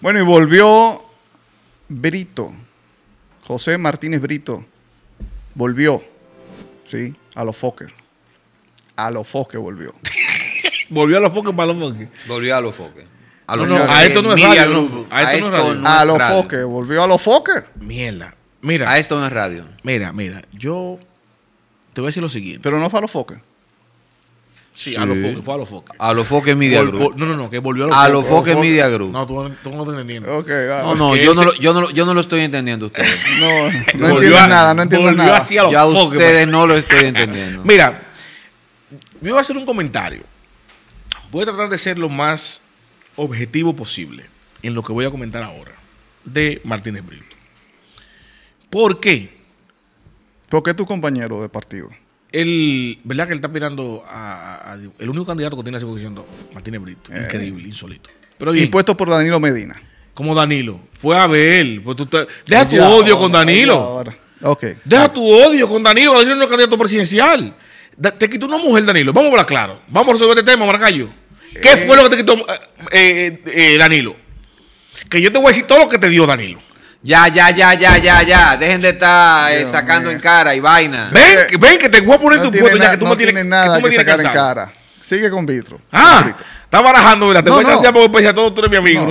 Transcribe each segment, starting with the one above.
Bueno, y volvió Brito, José Martínez Brito, volvió, ¿sí? A los Fokker. A los Fokker volvió. volvió a los Fokker para los Fokker. Volvió a los Fokker. A, los no, no, esto no es radio. a, esto no es radio. a los Fokker, volvió a los Fokker. Mierda. Mira. A esto no es radio. Mira, mira. Yo te voy a decir lo siguiente. Pero no fue a los Fokker. Sí, a los foques, fue a los foques. A los foques Media Group. no, no, no, que volvió a los foques. A Media Group. No, tú, no no estás entendiendo. No, no, yo no, lo, yo no, yo, no lo, estoy entendiendo a ustedes. no, no entiendo nada, no entiendo volvió nada. Así a los ya ustedes pues. no lo estoy entendiendo. Mira, yo voy a hacer un comentario. Voy a tratar de ser lo más objetivo posible en lo que voy a comentar ahora de Martínez Brito. ¿Por qué? Porque es tu compañero de partido. El ¿verdad que él está mirando a, el único candidato que tiene así es Martínez Brito? Eh. Increíble, insólito. Pero Impuesto por Danilo Medina. Como Danilo. Fue a ver. Pues deja tu odio con Danilo. Okay. Deja ah. tu odio con Danilo. Danilo no es candidato presidencial. te quitó una mujer, Danilo. Vamos a hablar claro. Vamos a resolver este tema, Maracayo. ¿Qué eh. fue lo que te quitó eh, Danilo? Que yo te voy a decir todo lo que te dio Danilo. Ya, ya, ya, ya, ya, ya. Dejen de estar eh, sacando en cara y vaina. Ven, ven que te voy a poner tu puesto ya que tú no me tienes, nada que, tú me tienes sacar en cara. Sigue con vitro. Ah, está barajando, ¿verdad? Te voy a no. porque a tú eres mi amigo.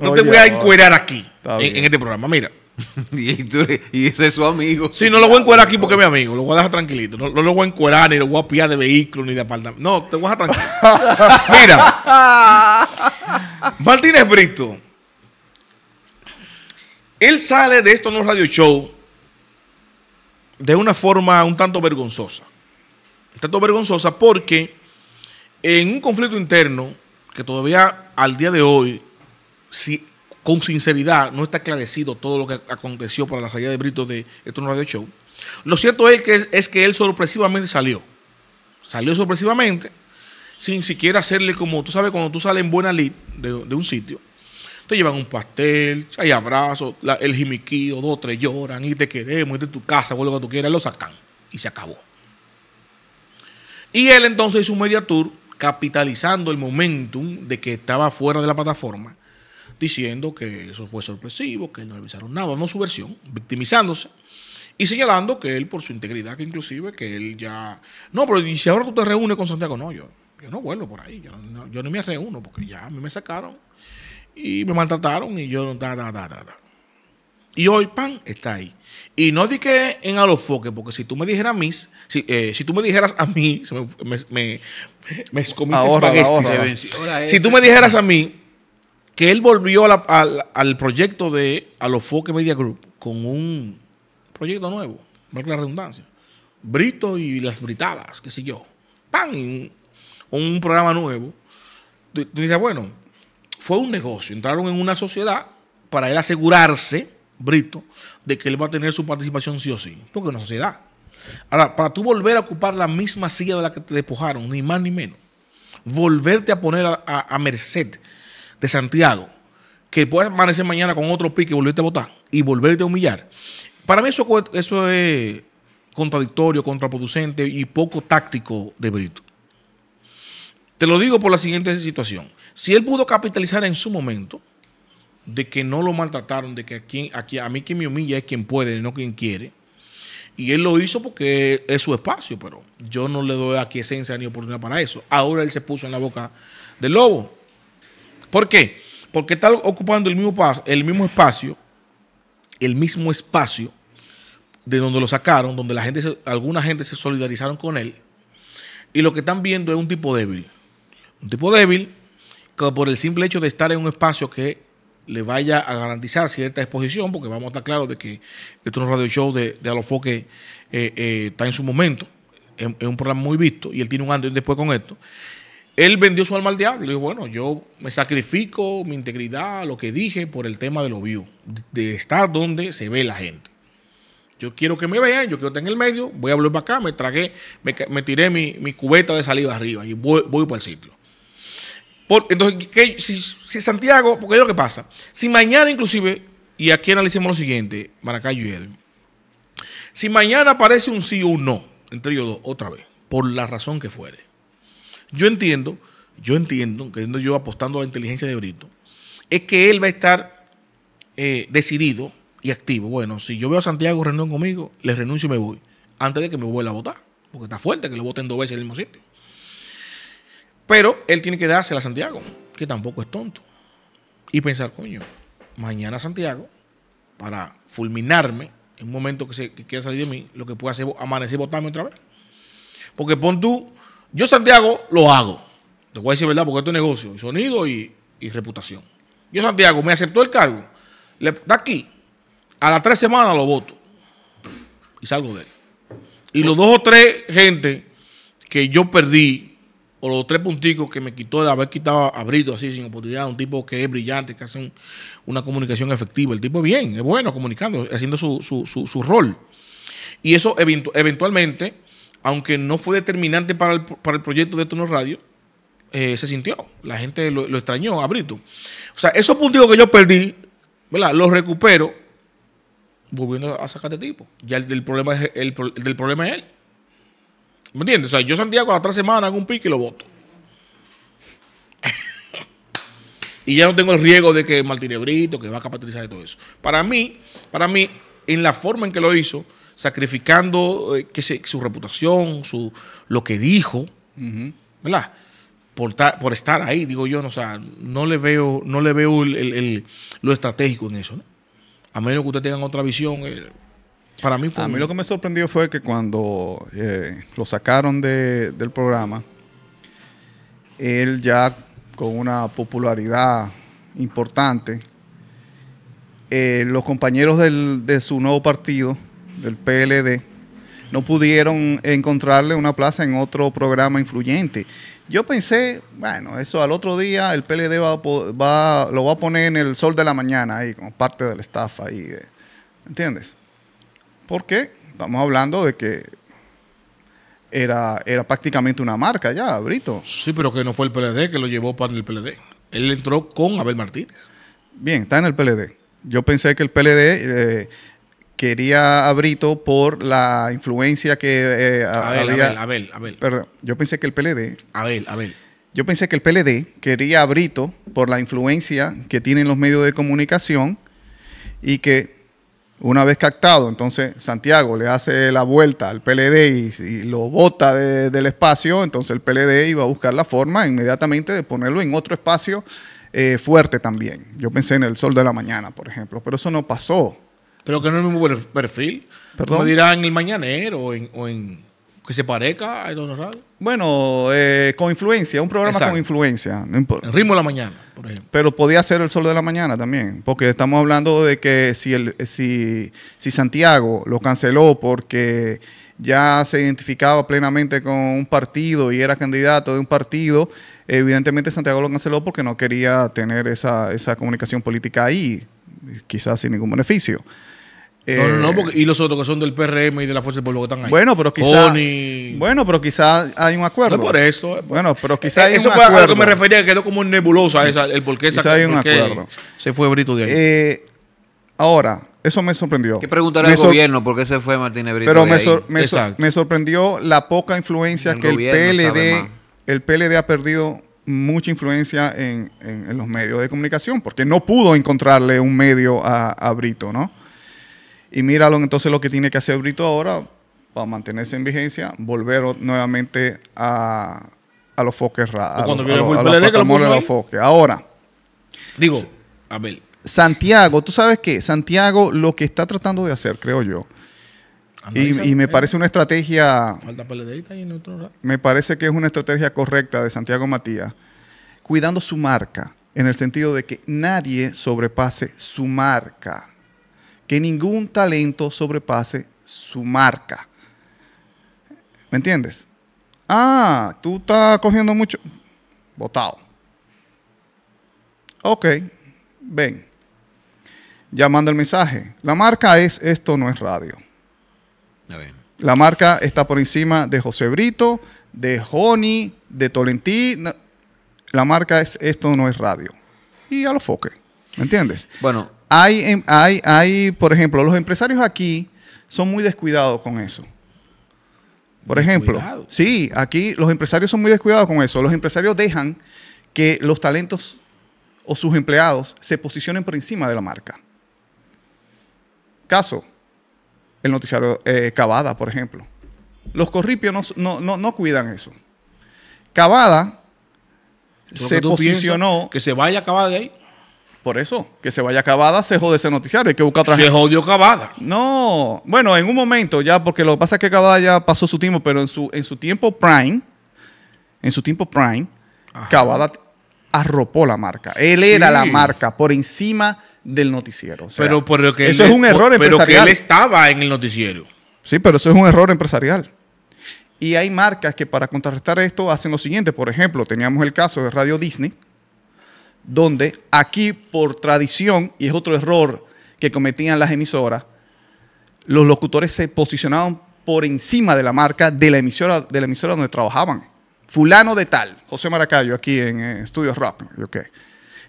No, te voy a, encuerar aquí en, este programa. Mira. y, tú, ese es su amigo. Sí, no lo voy a encuerar aquí porque es mi amigo. Lo voy a dejar tranquilito. No, no lo voy a encuerar ni lo voy a pillar de vehículo ni de apartamento. No, te voy a dejar tranquilo. mira. Martínez Brito él sale de estos no radio show de una forma un tanto vergonzosa. Un tanto vergonzosa porque en un conflicto interno que todavía al día de hoy, si con sinceridad no está esclarecido todo lo que aconteció para la salida de Brito de estos radio show, lo cierto es que, es que él sorpresivamente salió. Salió sorpresivamente sin siquiera hacerle como, tú sabes, cuando tú sales en buena lid de un sitio, te llevan un pastel, hay abrazos, el jimiquío, dos, tres lloran y te queremos, es de tu casa, vuelve cuando tú quieras, lo sacan y se acabó. Y él entonces hizo un media tour capitalizando el momentum de que estaba fuera de la plataforma, diciendo que eso fue sorpresivo, que no avisaron nada, no su versión, victimizándose y señalando que él por su integridad, que inclusive que él ya... No, pero si ahora tú te reúnes con Santiago, no, yo, yo no vuelvo por ahí, yo no, me reúno porque ya a mí me sacaron y me maltrataron y yo no, da da da da Y hoy, pan, está ahí. Y no di que en Foques... porque si tú me dijeras a mí, si, eh, si tú me dijeras a mí, me, me, me, Si tú me dijeras a mí que él volvió al, al, proyecto de A Foques Media Group con un proyecto nuevo, marca la redundancia, Brito y las Britadas, qué sé yo, pan, un, un programa nuevo, Dice... tú dices, bueno, fue un negocio. Entraron en una sociedad para él asegurarse, Brito, de que él va a tener su participación sí o sí. Porque es una sociedad. Ahora, para tú volver a ocupar la misma silla de la que te despojaron, ni más ni menos, volverte a poner a, merced de Santiago, que puede amanecer mañana con otro pique y volverte a votar y volverte a humillar. Para mí eso, eso es contradictorio, contraproducente y poco táctico de Brito. Te lo digo por la siguiente situación. Si él pudo capitalizar en su momento de que no lo maltrataron, de que a, a, mí quien me humilla es quien puede, no quien quiere, y él lo hizo porque es su espacio, pero yo no le doy aquí esencia ni oportunidad para eso. Ahora él se puso en la boca del lobo. ¿Por qué? Porque está ocupando el mismo, el mismo espacio, el mismo espacio de donde lo sacaron, donde la gente, alguna gente se solidarizaron con él. Y lo que están viendo es un tipo débil. Un tipo débil que por el simple hecho de estar en un espacio que le vaya a garantizar cierta exposición, porque vamos a estar claros de que esto es un radio show de, de Alofoque, eh, eh, está en su momento, es, un programa muy visto, y él tiene un antes después con esto. Él vendió su alma al diablo. Dijo, bueno, yo me sacrifico mi integridad, lo que dije, por el tema de lo views de estar donde se ve la gente. Yo quiero que me vean, yo quiero estar en el medio, voy a volver para acá, me tragué, me, tiré mi, cubeta de saliva arriba y voy, voy para el sitio entonces, si, Santiago, porque es lo que pasa. Si mañana inclusive, y aquí analicemos lo siguiente, Maracayo y Si mañana aparece un sí o un no, entre ellos dos, otra vez, por la razón que fuere. Yo entiendo, yo entiendo, queriendo yo apostando a la inteligencia de Brito, es que él va a estar eh, decidido y activo. Bueno, si yo veo a Santiago reunión conmigo, le renuncio y me voy. Antes de que me vuelva a votar. Porque está fuerte que lo voten dos veces en el mismo sitio. Pero él tiene que dársela a Santiago, que tampoco es tonto. Y pensar, coño, mañana Santiago, para fulminarme, en un momento que, se, quiera salir de mí, lo que pueda hacer amanecer y votarme otra vez. Porque pon tú, yo Santiago lo hago. Te voy a decir verdad, porque esto es negocio, sonido y, reputación. Yo Santiago me aceptó el cargo, le, aquí, a las tres semanas lo voto y salgo de él. Y los dos o tres gente que yo perdí o los tres punticos que me quitó de haber quitado a Brito así sin oportunidad, un tipo que es brillante, que hace una comunicación efectiva. El tipo es bien, es bueno comunicando, haciendo su, rol. Y eso eventualmente, aunque no fue determinante para el, proyecto de Tono Radio, eh, se sintió. La gente lo, extrañó a Brito. O sea, esos punticos que yo perdí, ¿verdad? Los recupero volviendo a sacar de tipo. Ya el, problema es, el del problema es él. ¿Me entiendes? O sea, yo Santiago la otra semana, semanas hago un pique y lo voto. y ya no tengo el riesgo de que Martínez Brito, que va a capitalizar y todo eso. Para mí, para mí, en la forma en que lo hizo, sacrificando eh, que su reputación, su, lo que dijo, ¿verdad? Por, estar ahí, digo yo, no, o no le veo, no le veo lo estratégico en eso, A menos que ustedes tengan otra visión. Eh, para mí A mí lo que me sorprendió fue que cuando eh, lo sacaron del programa, él ya con una popularidad importante, eh, los compañeros de su nuevo partido, del PLD, no pudieron encontrarle una plaza en otro programa influyente. Yo pensé, bueno, eso al otro día el PLD va, lo va a poner en el sol de la mañana ahí, como parte del staff ahí. ¿Entiendes? Porque estamos hablando de que era, era prácticamente una marca ya, Brito. Sí, pero que no fue el PLD que lo llevó para el PLD. Él entró con Abel Martínez. Bien, está en el PLD. Yo pensé que el PLD eh, quería Abrito por la influencia que eh, Abel, Abel, Abel, Perdón, yo pensé que el PLD. Abel, Abel. Yo pensé que el PLD quería a por la influencia que tienen los medios de comunicación y que una vez captado, entonces Santiago le hace la vuelta al PLD y, lo bota del espacio, entonces el PLD iba a buscar la forma inmediatamente de ponerlo en otro espacio eh, fuerte también. Yo pensé en el sol de la mañana, por ejemplo, pero eso no pasó. Pero que no es el mismo perfil. Perdón. dirá en el mañanero o en que se parezca a Dono Bueno, eh, con influencia, un programa con influencia. No el ritmo de la mañana, por ejemplo. Pero podía ser el sol de la mañana también, porque estamos hablando de que si, el, si, si Santiago lo canceló porque ya se identificaba plenamente con un partido y era candidato de un partido, evidentemente Santiago lo canceló porque no quería tener esa, esa comunicación política ahí, quizás sin ningún beneficio. Eh, y los otros que son del PRM y de la Fuerza del Pueblo que están ahí. Bueno, pero quizás. Bueno, pero quizás hay un acuerdo. No por eso. Eh, pues, bueno, pero eh, quizás hay eso acuerdo. fue a lo que me refería, quedó como nebulosa el por qué esa un acuerdo. Se fue Brito de ahí. ahora, eso me sorprendió. que preguntar al gobierno por qué se fue Martínez Brito? Pero me, Me, sorprendió la poca influencia que el PLD, el PLD ha perdido mucha influencia en, los medios de comunicación, porque no pudo encontrarle un medio a Brito, ¿no? Y míralo entonces lo que tiene que hacer Brito ahora para mantenerse en vigencia, volver nuevamente a, los foques raros. Cuando los foques. Ahora. Digo, a Santiago, ¿tú sabes qué? Santiago lo que está tratando de hacer, creo yo, y, me parece una estrategia. Falta en Me parece que es una estrategia correcta de Santiago Matías, cuidando su marca, en el sentido de que nadie sobrepase su marca que ningún talento sobrepase su marca. ¿Me entiendes? Ah, tú estás cogiendo mucho. Votado. Ok, ven. Ya manda el mensaje. La marca es Esto no es radio. La marca está por encima de José Brito, de Joni, de Tolentí. La marca es Esto no es radio. Y a los foques. ¿Me entiendes? Bueno, Em, hay, hay, por ejemplo, los empresarios aquí son muy descuidados con eso. Por ejemplo, sí, aquí los empresarios son muy descuidados con eso. Los empresarios dejan que los talentos o sus empleados se posicionen por encima de la marca. Caso, el noticiario eh, Cavada, por ejemplo. Los corripios no, no cuidan eso. Cavada se posicionó... Que se vaya Cavada de ahí. Por eso, que se vaya Cavada, se jode ese noticiario, hay que buscar otra Se jodió Cavada. No, bueno, en un momento ya, porque lo que pasa es que Cavada ya pasó su tiempo, pero en su, en su tiempo prime, en su tiempo prime, Cavada arropó la marca. Él era la marca por encima del noticiero. pero eso es un error empresarial. Pero que él estaba en el noticiero. Sí, pero eso es un error empresarial. Y hay marcas que para contrarrestar esto hacen lo siguiente. Por ejemplo, teníamos el caso de Radio Disney donde aquí por tradición, y es otro error que cometían las emisoras, los locutores se posicionaban por encima de la marca de la emisora, de la emisora donde trabajaban. Fulano de tal, José Maracayo, aquí en eh, Estudios Rap.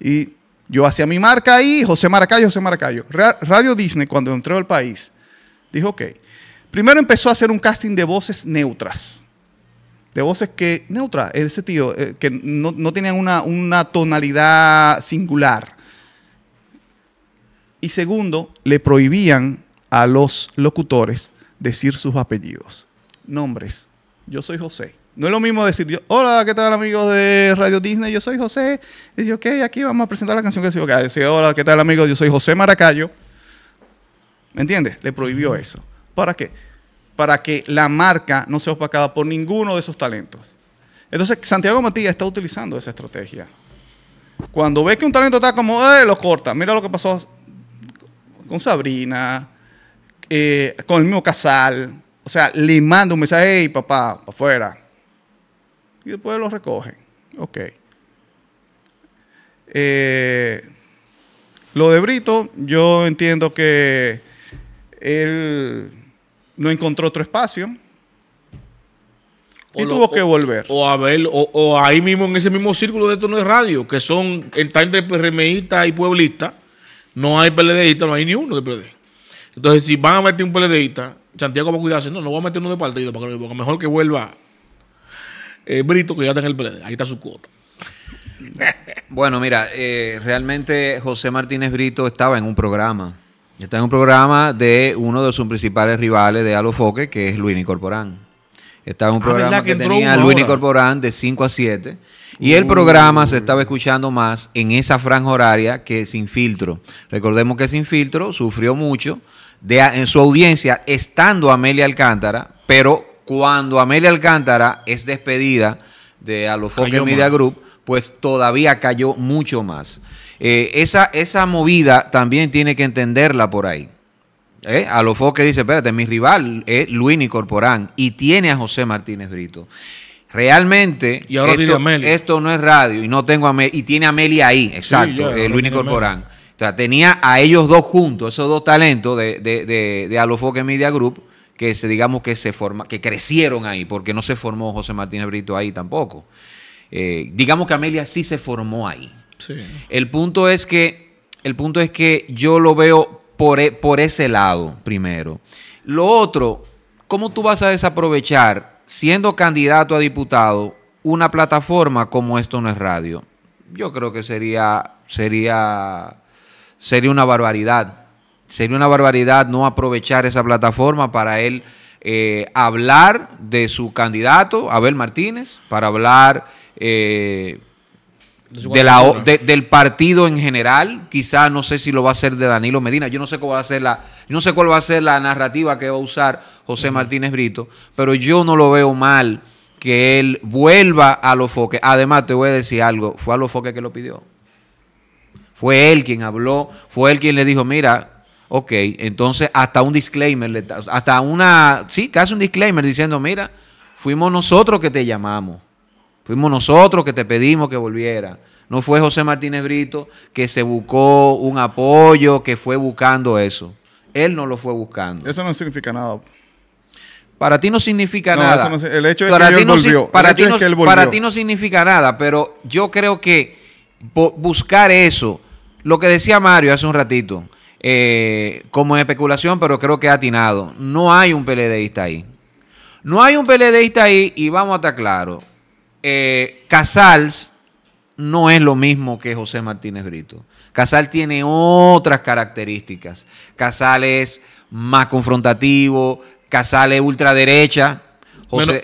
Y yo hacía mi marca ahí, José Maracayo, José Maracayo. Radio Disney, cuando entró al país, dijo, ok, primero empezó a hacer un casting de voces neutras de voces que neutra, en ese sentido, eh, que no, no tenían una, una, tonalidad singular. Y segundo, le prohibían a los locutores decir sus apellidos, nombres. Yo soy José. No es lo mismo decir, hola, ¿qué tal amigos de Radio Disney? Yo soy José. Y yo, ok, aquí vamos a presentar la canción que se okay. Dice, hola, ¿qué tal amigos? Yo soy José Maracayo. ¿Me entiendes? Le prohibió eso. ¿Para qué? para que la marca no sea opacada por ninguno de esos talentos. Entonces, Santiago Matías está utilizando esa estrategia. Cuando ve que un talento está como, eh, lo corta. Mira lo que pasó con Sabrina, eh, con el mismo Casal. O sea, le manda un mensaje, hey, papá, para afuera. Y después lo recogen. Ok. Eh, lo de Brito, yo entiendo que él no encontró otro espacio. y tuvo que volver. O a o, ahí mismo, en ese mismo círculo de tono de radio, que son, está entre PRMista y pueblista no hay PLDista, no hay ni uno de PLD. Entonces, si van a meter un PLDista, Santiago va a cuidarse, no, no voy a meter uno de partido, porque, mejor que vuelva eh, Brito, que ya está en el PLD, ahí está su cuota. bueno, mira, eh, realmente José Martínez Brito estaba en un programa Está en un programa de uno de sus principales rivales de Alofoque, que es Luini Corporán. Está en un ah, programa que, tenía Luini Corporán de 5 a 7. Y el programa se estaba uh. escuchando más en esa franja horaria que Sin Filtro. Recordemos que Sin Filtro sufrió mucho de, en su audiencia estando Amelia Alcántara, pero cuando Amelia Alcántara es despedida de Alofoque Media Group, pues todavía cayó mucho más. Eh, esa, esa movida también tiene que entenderla por ahí. Eh, a lo que dice, espérate, mi rival es Luini Corporán y tiene a José Martínez Brito. Realmente, esto, no es radio y no tengo a y tiene a Meli ahí, exacto, eh, Luini Corporán. O sea, tenía a ellos dos juntos, esos dos talentos de, de, de, de Alofoque Media Group, que se, digamos que se forma, que crecieron ahí, porque no se formó José Martínez Brito ahí tampoco. Eh, digamos que Amelia sí se formó ahí. El punto es que, el punto es que yo lo veo por, e, por ese lado primero. Lo otro, ¿cómo tú vas a desaprovechar, siendo candidato a diputado, una plataforma como Esto No es Radio? Yo creo que sería, sería, sería una barbaridad. Sería una barbaridad no aprovechar esa plataforma para él eh, hablar de su candidato, Abel Martínez, para hablar eh, del partido en general. Quizá no sé si lo va a hacer de Danilo Medina. Yo no sé cuál va a ser la, no sé cuál va a ser la narrativa que va a usar José Martínez Brito, pero yo no lo veo mal que él vuelva a los foques. Además, te voy a decir algo, fue a los foques que lo pidió. Fue él quien habló, fue él quien le dijo, mira, ok, entonces hasta un disclaimer, hasta una, sí, casi un disclaimer diciendo, mira, fuimos nosotros que te llamamos. Fuimos nosotros que te pedimos que volviera. No fue José Martínez Brito que se buscó un apoyo, que fue buscando eso. Él no lo fue buscando. Eso no significa nada. Para ti no significa nada. el hecho es que él volvió. Para ti no, Para ti no significa nada, pero yo creo que buscar eso, lo que decía Mario hace un ratito, eh, como especulación, pero creo que ha atinado. No hay un PLDista ahí. No hay un PLDista ahí y vamos a estar claros. Eh, Casals no es lo mismo que José Martínez Brito. Casal tiene otras características. Casals es más confrontativo, Casal es ultraderecha.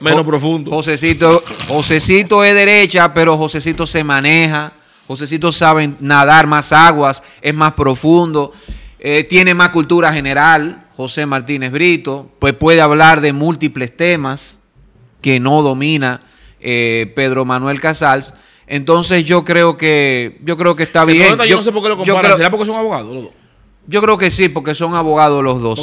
menos, profundo. Josecito, Josecito es derecha, pero Josecito se maneja. Josecito sabe nadar más aguas, es más profundo, eh, tiene más cultura general. José Martínez Brito, pues puede hablar de múltiples temas que no domina eh, Pedro Manuel Casals. Entonces yo creo que yo creo que está bien. yo, lo Creo, ¿Será porque son abogados los dos? Yo creo que sí, porque son abogados los dos.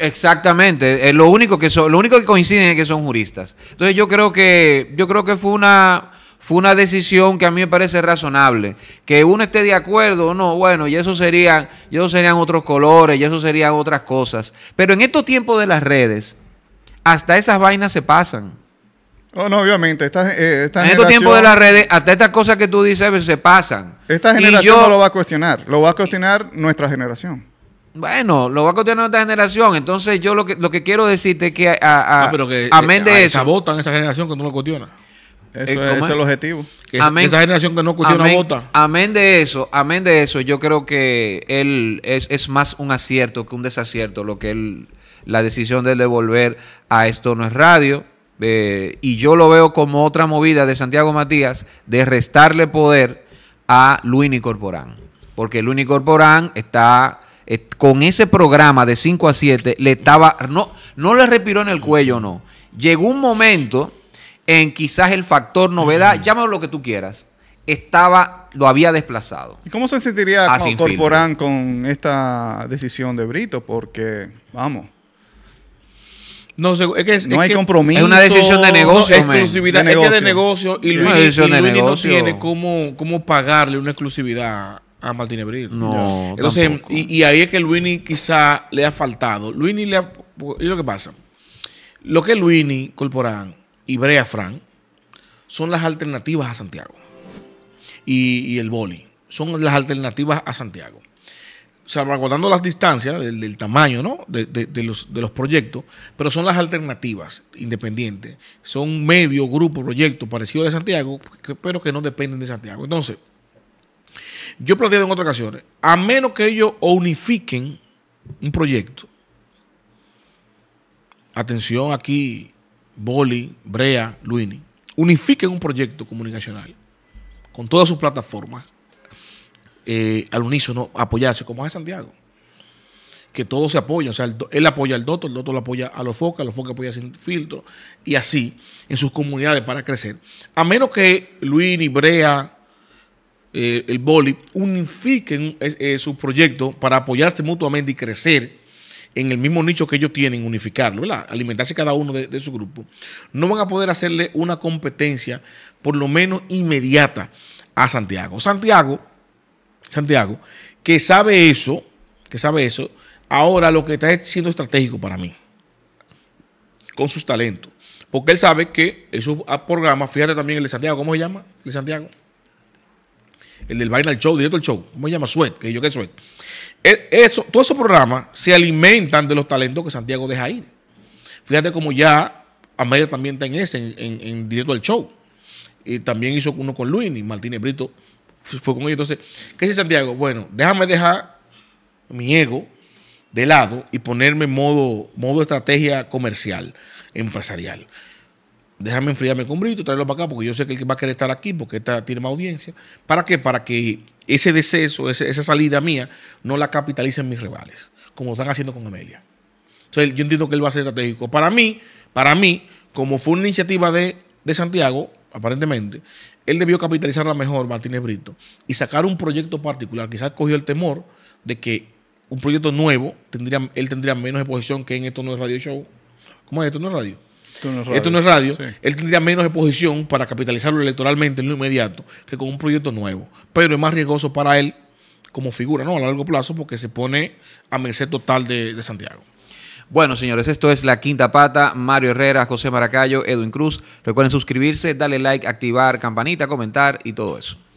Exactamente. lo único que son, lo único que coinciden es que son juristas. Entonces yo creo que yo creo que fue una fue una decisión que a mí me parece razonable. Que uno esté de acuerdo o no, bueno, y eso serían, y eso serían otros colores, y eso serían otras cosas. Pero en estos tiempos de las redes, hasta esas vainas se pasan. Oh, no, obviamente. Esta, eh, esta en estos tiempos de las redes, hasta estas cosas que tú dices se pasan. Esta generación no lo va a cuestionar, lo va a cuestionar nuestra generación. Bueno, lo va a cuestionar nuestra generación. Entonces, yo lo que, lo que quiero decirte es que, a, ah, eh, amén de eso. en esa generación que no lo cuestiona. Eso eh, es, el objetivo. Que esa generación que no cuestiona vota. Amén de eso, amén de eso. Yo creo que él es, más un acierto que un desacierto lo que él, la decisión de devolver a esto no es radio. Eh, y yo lo veo como otra movida de Santiago Matías de restarle poder a Luini Corporán. Porque Luini Corporán está con ese programa de 5 a 7, le estaba, no, no le respiró en el cuello, no. Llegó un momento en quizás el factor novedad, llámalo lo que tú quieras, estaba, lo había desplazado. ¿Y cómo se sentiría Corporán con esta decisión de Brito? Porque, vamos, no, hay compromiso. Es una decisión de negocio. exclusividad. De negocio. de negocio y Luini no tiene cómo, cómo pagarle una exclusividad a Martín Ebril. Entonces, y, ahí es que Luini quizá le ha faltado. Luini le ha. lo que pasa? Lo que Luini Corporán y Brea Fran son las alternativas a Santiago. Y, y el boli. Son las alternativas a Santiago salvaguardando las distancias del, tamaño de, los, proyectos, pero son las alternativas independientes. Son medio, grupo, proyecto parecido a Santiago, pero que no dependen de Santiago. Entonces, yo he en otras ocasiones, a menos que ellos unifiquen un proyecto, atención aquí, Boli, Brea, Luini, unifiquen un proyecto comunicacional con todas sus plataformas eh, al unísono apoyarse, como hace Santiago. Que todos se apoyan. O sea, él apoya al doctor, el Doto lo apoya a los focas los focos apoya sin filtro, y así en sus comunidades para crecer. A menos que Luis, Brea, eh, el Boli, unifiquen eh, sus proyectos para apoyarse mutuamente y crecer en el mismo nicho que ellos tienen, unificarlo, alimentarse cada uno de, de, su grupo, no van a poder hacerle una competencia, por lo menos inmediata, a Santiago. Santiago Santiago, que sabe eso, que sabe eso, ahora lo que está siendo estratégico para mí, con sus talentos. Porque él sabe que esos programas, fíjate también el de Santiago, ¿cómo se llama? El de Santiago. El del Vinyl Show, directo al show. ¿Cómo se llama? Suet, que yo que Suet. Eso, todos esos programas se alimentan de los talentos que Santiago deja ir. Fíjate como ya Amaya también está en ese, en, directo al show. Y también hizo uno con Luis y Martínez Brito fue con ellos. Entonces, ¿qué dice Santiago? Bueno, déjame dejar mi ego de lado y ponerme en modo, modo estrategia comercial, empresarial. Déjame enfriarme con Brito, traerlo para acá, porque yo sé que él va a querer estar aquí, porque esta tiene más audiencia. ¿Para qué? Para que ese deceso, esa salida mía, no la capitalicen mis rivales, como están haciendo con Amelia. Entonces, yo entiendo que él va a ser estratégico. Para mí, para mí, como fue una iniciativa de, de Santiago, aparentemente, él debió capitalizarla mejor, Martínez Brito, y sacar un proyecto particular. Quizás cogió el temor de que un proyecto nuevo tendría, él tendría menos exposición que en Esto No es Radio Show. ¿Cómo es Esto No es Radio? Esto no es radio. Él tendría menos exposición para capitalizarlo electoralmente en lo inmediato que con un proyecto nuevo. Pero es más riesgoso para él como figura, ¿no? A largo plazo, porque se pone a merced total de Santiago. Bueno, señores, esto es La Quinta Pata. Mario Herrera, José Maracayo, Edwin Cruz. Recuerden suscribirse, darle like, activar campanita, comentar y todo eso.